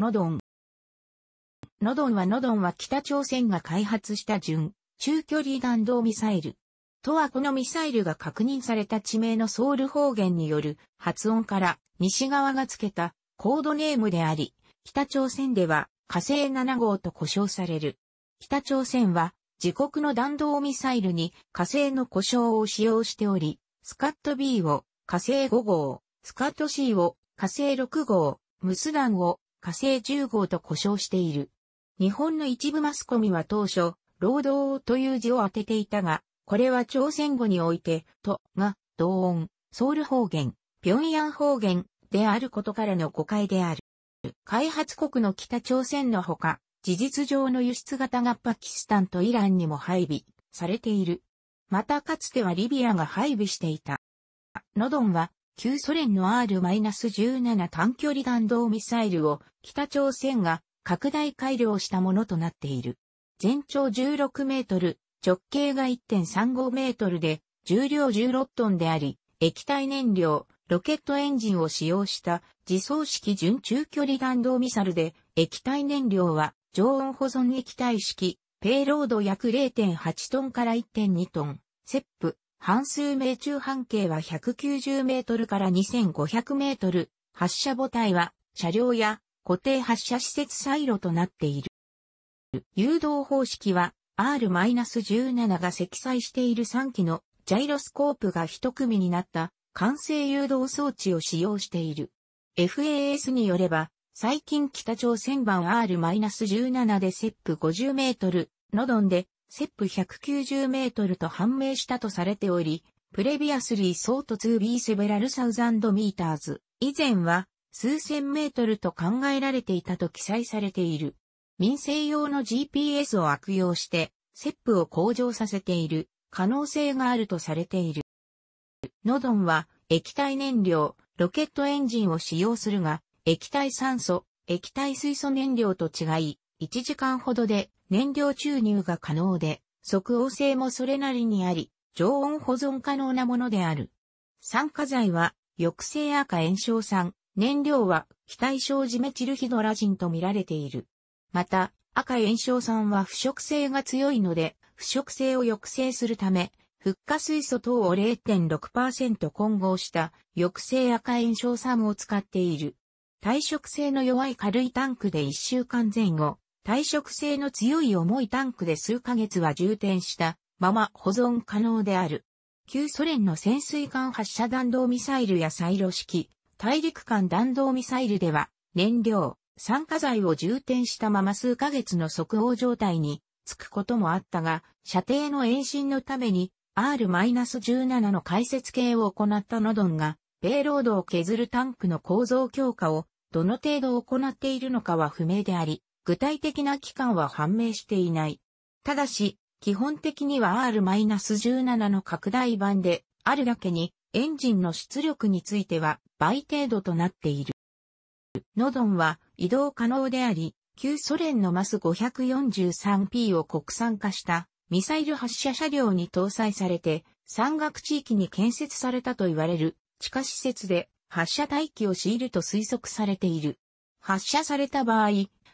ノドン。ノドンはノドンは北朝鮮が開発した準、中距離弾道ミサイル。とはこのミサイルが確認された地名のソウル方言による発音から西側が付けたコードネームであり、北朝鮮では火星7号と呼称される。北朝鮮は自国の弾道ミサイルに火星の呼称を使用しており、スカット B を火星5号、スカット C を火星6号、ムスダンを火星10号と呼称している。日本の一部マスコミは当初、労働という字を当てていたが、これは朝鮮語において、と、が、同音、ソウル方言、平壌方言であることからの誤解である。開発国の北朝鮮のほか、事実上の輸出型がパキスタンとイランにも配備されている。またかつてはリビアが配備していた。ノドンは旧ソ連の R-17 短距離弾道ミサイルを北朝鮮が拡大改良したものとなっている。全長16メートル、直径が1.35メートルで、重量16トンであり、液体燃料、ロケットエンジンを使用した自走式準中距離弾道ミサルで、液体燃料は常温保存液体式、ペイロード約0.8トンから1.2トン、セップ、半数命中半径は190メートルから2500メートル、発射母体は車両や固定発射施設サイロとなっている。誘導方式は R-17 が積載している3機のジャイロスコープが一組になった完成誘導装置を使用している。FAS によれば、最近北朝鮮版 R-17 でセップ50メートル、ノドンでセップ190メートルと判明したとされており、プレビアスリーソート 2B セベラルサウザンドミーターズ、以前は数千メートルと考えられていたと記載されている。民生用の GPS を悪用して、セップを向上させている可能性があるとされている。ノドンは液体燃料、ロケットエンジンを使用するが、液体酸素、液体水素燃料と違い、1時間ほどで燃料注入が可能で、即応性もそれなりにあり、常温保存可能なものである。酸化剤は、抑制赤炎症酸、燃料は、非対称ジメチルヒドラジンと見られている。また、赤炎症酸は腐食性が強いので、腐食性を抑制するため、フッ化水素等を0.6%混合した抑制赤炎症酸を使っている。耐食性の弱い軽いタンクで1週間前後、耐食性の強い重いタンクで数ヶ月は充填したまま保存可能である。旧ソ連の潜水艦発射弾道ミサイルやサイロ式、大陸間弾道ミサイルでは、燃料、酸化剤を充填したまま数ヶ月の即応状態に着くこともあったが、射程の延伸のために R-17 の解説系を行ったノドンが、ペイロードを削るタンクの構造強化をどの程度行っているのかは不明であり、具体的な期間は判明していない。ただし、基本的には R-17 の拡大版であるだけに、エンジンの出力については倍程度となっている。ノドンは移動可能であり、旧ソ連のマス 543P を国産化したミサイル発射車両に搭載されて、山岳地域に建設されたと言われる地下施設で発射待機を強いると推測されている。発射された場合、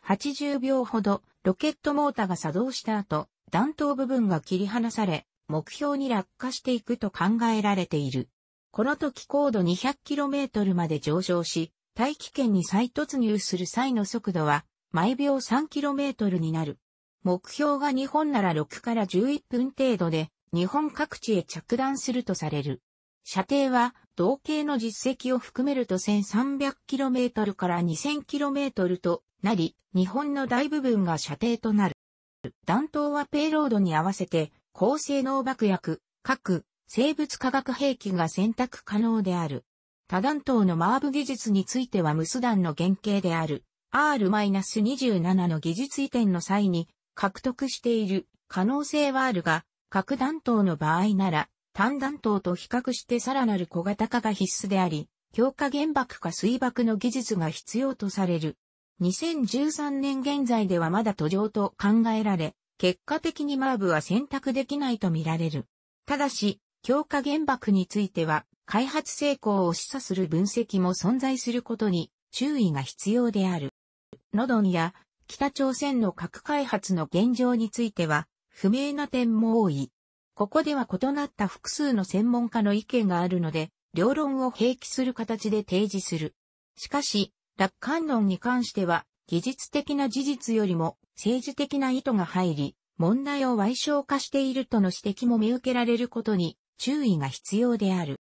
80秒ほどロケットモーターが作動した後、弾頭部分が切り離され、目標に落下していくと考えられている。この時高度 200km まで上昇し、大気圏に再突入する際の速度は毎秒 3km になる。目標が日本なら6から11分程度で日本各地へ着弾するとされる。射程は同型の実績を含めると 1300km から 2000km となり、日本の大部分が射程となる。弾頭はペイロードに合わせて、高性能爆薬、核、生物化学兵器が選択可能である。多弾頭のマーブ技術については無ス弾の原型である R-27 の技術移転の際に獲得している可能性はあるが、核弾頭の場合なら単弾頭と比較してさらなる小型化が必須であり、強化原爆か水爆の技術が必要とされる。2013年現在ではまだ途上と考えられ、結果的にマーブは選択できないと見られる。ただし、強化原爆については、開発成功を示唆する分析も存在することに注意が必要である。ノドンや北朝鮮の核開発の現状については、不明な点も多い。ここでは異なった複数の専門家の意見があるので、両論を併記する形で提示する。しかし、楽観論に関しては、技術的な事実よりも政治的な意図が入り、問題を歪償化しているとの指摘も見受けられることに注意が必要である。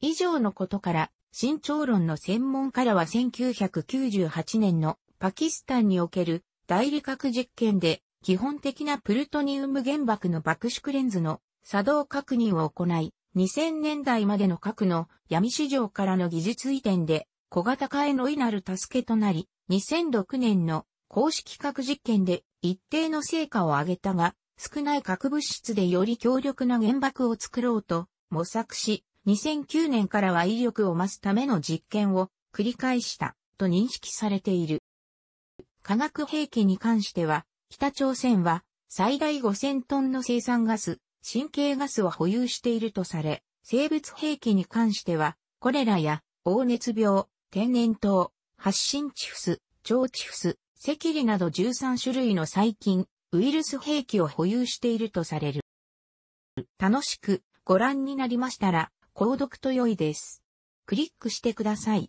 以上のことから、慎重論の専門家らは1998年のパキスタンにおける代理核実験で基本的なプルトニウム原爆の爆縮レンズの作動確認を行い、2000年代までの核の闇市場からの技術移転で小型化へのいなる助けとなり、2006年の公式核実験で一定の成果を上げたが、少ない核物質でより強力な原爆を作ろうと模索し、2009年からは威力を増すための実験を繰り返したと認識されている。化学兵器に関しては、北朝鮮は最大5000トンの生産ガス、神経ガスを保有しているとされ、生物兵器に関しては、コレラや、黄熱病、天然痘、発疹チフス、腸チフス、赤痢など13種類の細菌、ウイルス兵器を保有しているとされる。楽しくご覧になりましたら、購読と良いです。クリックしてください。